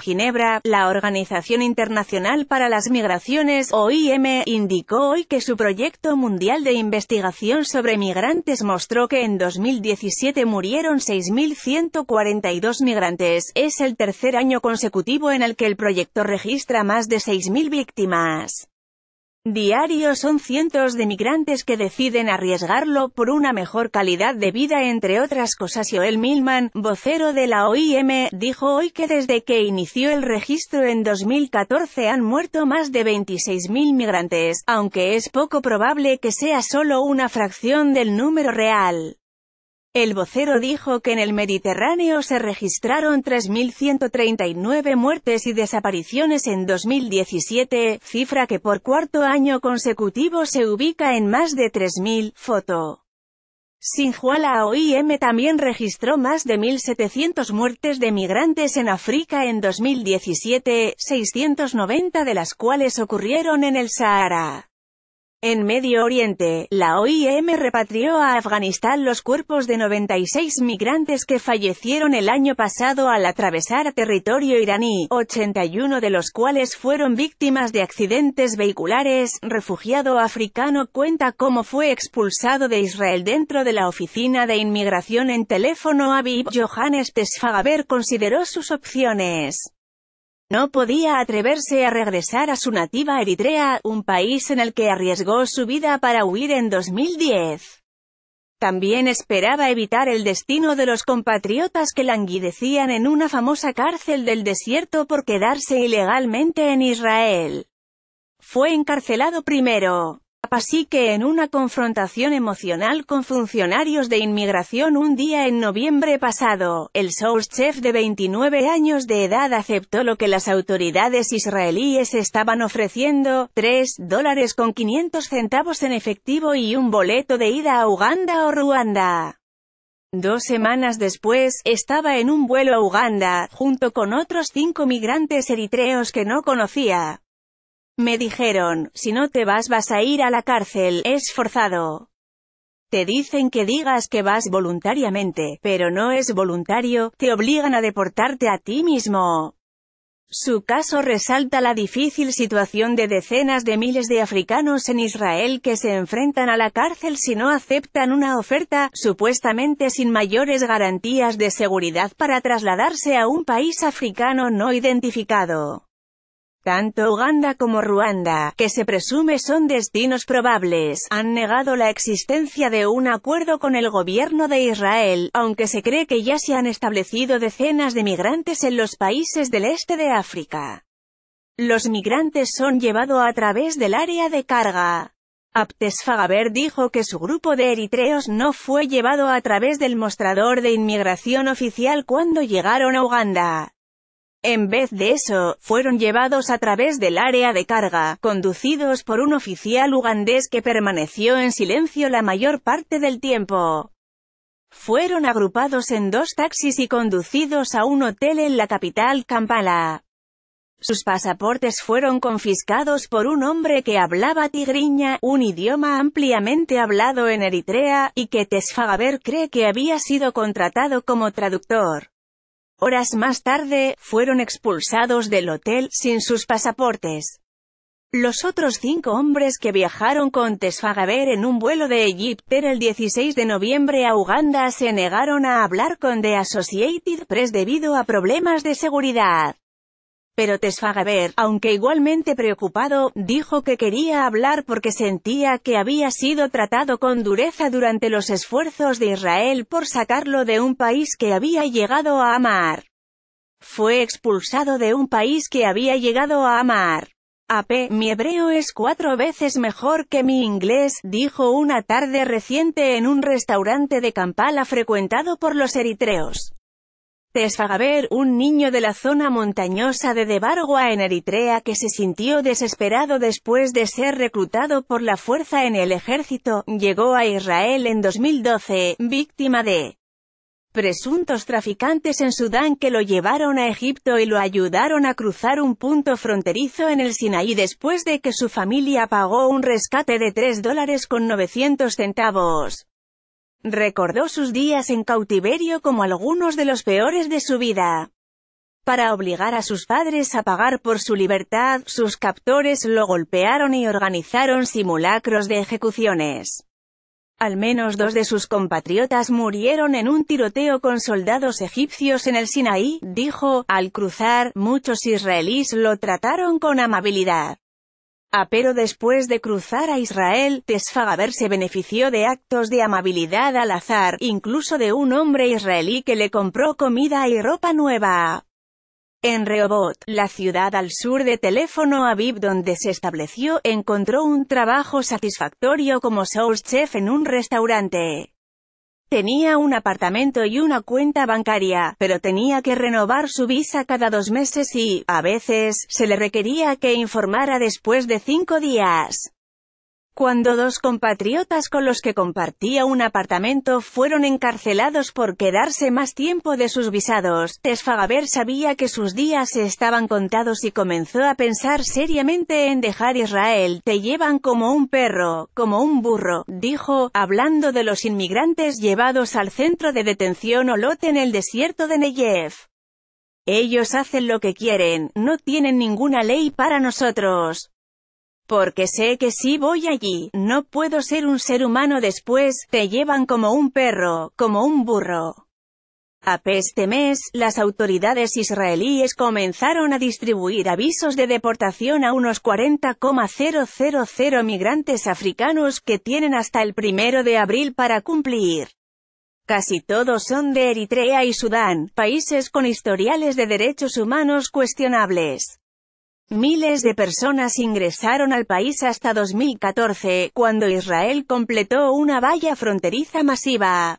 Ginebra, la Organización Internacional para las Migraciones, OIM, indicó hoy que su proyecto mundial de investigación sobre migrantes mostró que en 2017 murieron 6.142 migrantes. Es el tercer año consecutivo en el que el proyecto registra más de 6.000 víctimas. Diario son cientos de migrantes que deciden arriesgarlo por una mejor calidad de vida entre otras cosas. Joel Milman, vocero de la OIM, dijo hoy que desde que inició el registro en 2014 han muerto más de 26.000 migrantes, aunque es poco probable que sea solo una fracción del número real. El vocero dijo que en el Mediterráneo se registraron 3.139 muertes y desapariciones en 2017, cifra que por cuarto año consecutivo se ubica en más de 3.000. Foto. Sinjuala OIM también registró más de 1.700 muertes de migrantes en África en 2017, 690 de las cuales ocurrieron en el Sahara. En Medio Oriente, la OIM repatrió a Afganistán los cuerpos de 96 migrantes que fallecieron el año pasado al atravesar territorio iraní, 81 de los cuales fueron víctimas de accidentes vehiculares. Refugiado africano cuenta cómo fue expulsado de Israel dentro de la oficina de inmigración en teléfono Aviv. Johannes Tesfagaber consideró sus opciones. No podía atreverse a regresar a su nativa Eritrea, un país en el que arriesgó su vida para huir en 2010. También esperaba evitar el destino de los compatriotas que languidecían en una famosa cárcel del desierto por quedarse ilegalmente en Israel. Fue encarcelado primero, Así que en una confrontación emocional con funcionarios de inmigración un día en noviembre pasado, el sous chef de 29 años de edad aceptó lo que las autoridades israelíes estaban ofreciendo, 3 dólares con 500 centavos en efectivo y un boleto de ida a Uganda o Ruanda. Dos semanas después, estaba en un vuelo a Uganda, junto con otros cinco migrantes eritreos que no conocía. Me dijeron, si no te vas vas a ir a la cárcel, es forzado. Te dicen que digas que vas voluntariamente, pero no es voluntario, te obligan a deportarte a ti mismo. Su caso resalta la difícil situación de decenas de miles de africanos en Israel que se enfrentan a la cárcel si no aceptan una oferta, supuestamente sin mayores garantías de seguridad para trasladarse a un país africano no identificado. Tanto Uganda como Ruanda, que se presume son destinos probables, han negado la existencia de un acuerdo con el gobierno de Israel, aunque se cree que ya se han establecido decenas de migrantes en los países del este de África. Los migrantes son llevados a través del área de carga. Fagaber dijo que su grupo de eritreos no fue llevado a través del mostrador de inmigración oficial cuando llegaron a Uganda. En vez de eso, fueron llevados a través del área de carga, conducidos por un oficial ugandés que permaneció en silencio la mayor parte del tiempo. Fueron agrupados en dos taxis y conducidos a un hotel en la capital Kampala. Sus pasaportes fueron confiscados por un hombre que hablaba tigriña, un idioma ampliamente hablado en Eritrea, y que Tesfagaber cree que había sido contratado como traductor. Horas más tarde, fueron expulsados del hotel sin sus pasaportes. Los otros cinco hombres que viajaron con Tesfagaber en un vuelo de Egypter el 16 de noviembre a Uganda se negaron a hablar con The Associated Press debido a problemas de seguridad. Pero Tesfagaber, aunque igualmente preocupado, dijo que quería hablar porque sentía que había sido tratado con dureza durante los esfuerzos de Israel por sacarlo de un país que había llegado a amar. Fue expulsado de un país que había llegado a amar. AP, mi hebreo es cuatro veces mejor que mi inglés, dijo una tarde reciente en un restaurante de Kampala frecuentado por los eritreos. Tesfagaber, un niño de la zona montañosa de Debarwa en Eritrea que se sintió desesperado después de ser reclutado por la fuerza en el ejército, llegó a Israel en 2012, víctima de presuntos traficantes en Sudán que lo llevaron a Egipto y lo ayudaron a cruzar un punto fronterizo en el Sinaí después de que su familia pagó un rescate de 3 dólares con 900 centavos. Recordó sus días en cautiverio como algunos de los peores de su vida. Para obligar a sus padres a pagar por su libertad, sus captores lo golpearon y organizaron simulacros de ejecuciones. Al menos dos de sus compatriotas murieron en un tiroteo con soldados egipcios en el Sinaí, dijo, al cruzar, muchos israelíes lo trataron con amabilidad. Apero ah, después de cruzar a Israel, Tesfagaber se benefició de actos de amabilidad al azar, incluso de un hombre israelí que le compró comida y ropa nueva. En Reobot, la ciudad al sur de Teléfono Aviv donde se estableció, encontró un trabajo satisfactorio como sous chef en un restaurante. Tenía un apartamento y una cuenta bancaria, pero tenía que renovar su visa cada dos meses y, a veces, se le requería que informara después de cinco días cuando dos compatriotas con los que compartía un apartamento fueron encarcelados por quedarse más tiempo de sus visados, Tesfagaber sabía que sus días estaban contados y comenzó a pensar seriamente en dejar Israel. Te llevan como un perro, como un burro, dijo, hablando de los inmigrantes llevados al centro de detención Olot en el desierto de Negev. Ellos hacen lo que quieren, no tienen ninguna ley para nosotros porque sé que si voy allí, no puedo ser un ser humano después, te llevan como un perro, como un burro. A este mes, las autoridades israelíes comenzaron a distribuir avisos de deportación a unos 40,000 migrantes africanos que tienen hasta el primero de abril para cumplir. Casi todos son de Eritrea y Sudán, países con historiales de derechos humanos cuestionables. Miles de personas ingresaron al país hasta 2014, cuando Israel completó una valla fronteriza masiva.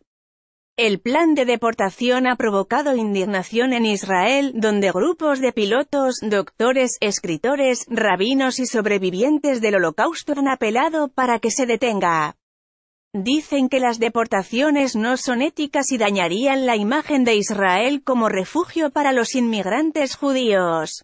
El plan de deportación ha provocado indignación en Israel, donde grupos de pilotos, doctores, escritores, rabinos y sobrevivientes del holocausto han apelado para que se detenga. Dicen que las deportaciones no son éticas y dañarían la imagen de Israel como refugio para los inmigrantes judíos.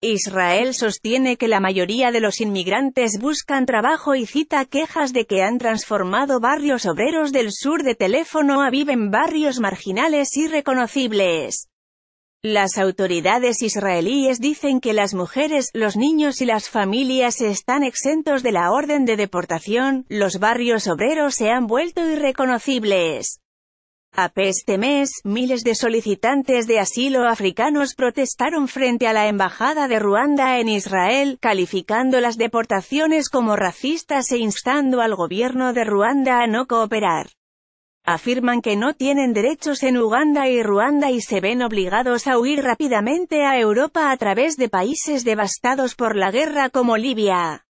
Israel sostiene que la mayoría de los inmigrantes buscan trabajo y cita quejas de que han transformado barrios obreros del sur de teléfono a viven barrios marginales irreconocibles. Las autoridades israelíes dicen que las mujeres, los niños y las familias están exentos de la orden de deportación, los barrios obreros se han vuelto irreconocibles. A e este mes, miles de solicitantes de asilo africanos protestaron frente a la Embajada de Ruanda en Israel, calificando las deportaciones como racistas e instando al gobierno de Ruanda a no cooperar. Afirman que no tienen derechos en Uganda y Ruanda y se ven obligados a huir rápidamente a Europa a través de países devastados por la guerra como Libia.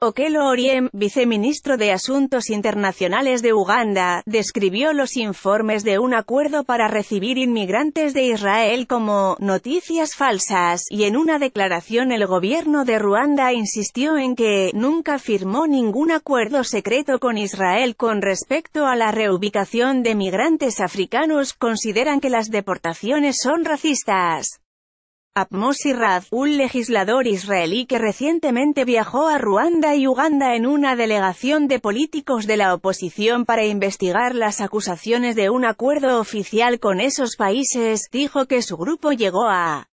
Okelo Oriem, viceministro de Asuntos Internacionales de Uganda, describió los informes de un acuerdo para recibir inmigrantes de Israel como «noticias falsas», y en una declaración el gobierno de Ruanda insistió en que «nunca firmó ningún acuerdo secreto con Israel con respecto a la reubicación de migrantes africanos, consideran que las deportaciones son racistas» mosi Raz, un legislador israelí que recientemente viajó a Ruanda y Uganda en una delegación de políticos de la oposición para investigar las acusaciones de un acuerdo oficial con esos países, dijo que su grupo llegó a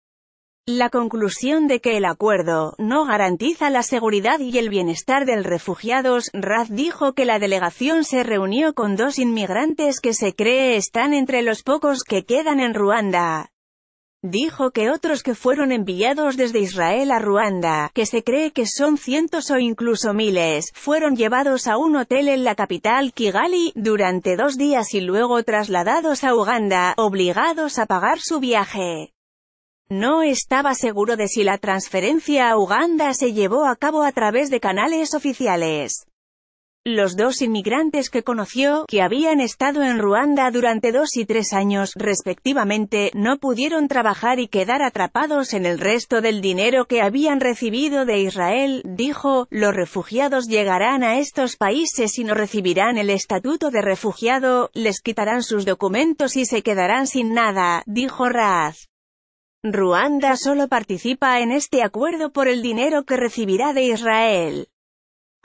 la conclusión de que el acuerdo no garantiza la seguridad y el bienestar del refugiados, Raz dijo que la delegación se reunió con dos inmigrantes que se cree están entre los pocos que quedan en Ruanda. Dijo que otros que fueron enviados desde Israel a Ruanda, que se cree que son cientos o incluso miles, fueron llevados a un hotel en la capital Kigali, durante dos días y luego trasladados a Uganda, obligados a pagar su viaje. No estaba seguro de si la transferencia a Uganda se llevó a cabo a través de canales oficiales. Los dos inmigrantes que conoció, que habían estado en Ruanda durante dos y tres años, respectivamente, no pudieron trabajar y quedar atrapados en el resto del dinero que habían recibido de Israel, dijo, los refugiados llegarán a estos países y no recibirán el estatuto de refugiado, les quitarán sus documentos y se quedarán sin nada, dijo Raz. Ruanda solo participa en este acuerdo por el dinero que recibirá de Israel.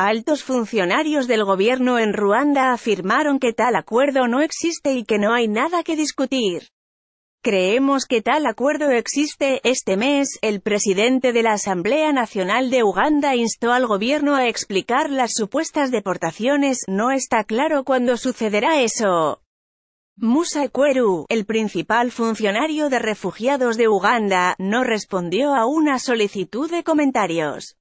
Altos funcionarios del gobierno en Ruanda afirmaron que tal acuerdo no existe y que no hay nada que discutir. Creemos que tal acuerdo existe. Este mes, el presidente de la Asamblea Nacional de Uganda instó al gobierno a explicar las supuestas deportaciones. No está claro cuándo sucederá eso. Musa Kweru, el principal funcionario de refugiados de Uganda, no respondió a una solicitud de comentarios.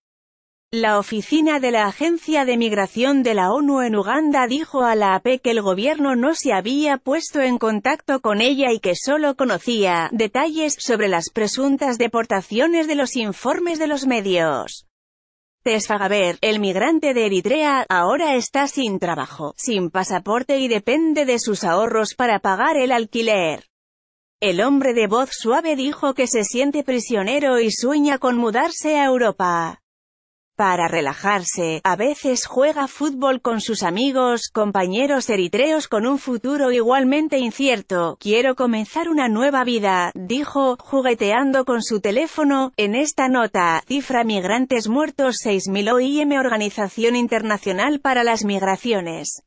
La oficina de la Agencia de Migración de la ONU en Uganda dijo a la AP que el gobierno no se había puesto en contacto con ella y que solo conocía detalles sobre las presuntas deportaciones de los informes de los medios. Tesfagaber, el migrante de Eritrea, ahora está sin trabajo, sin pasaporte y depende de sus ahorros para pagar el alquiler. El hombre de voz suave dijo que se siente prisionero y sueña con mudarse a Europa. Para relajarse, a veces juega fútbol con sus amigos, compañeros eritreos con un futuro igualmente incierto. Quiero comenzar una nueva vida, dijo, jugueteando con su teléfono. En esta nota, cifra migrantes muertos 6.000 OIM Organización Internacional para las Migraciones.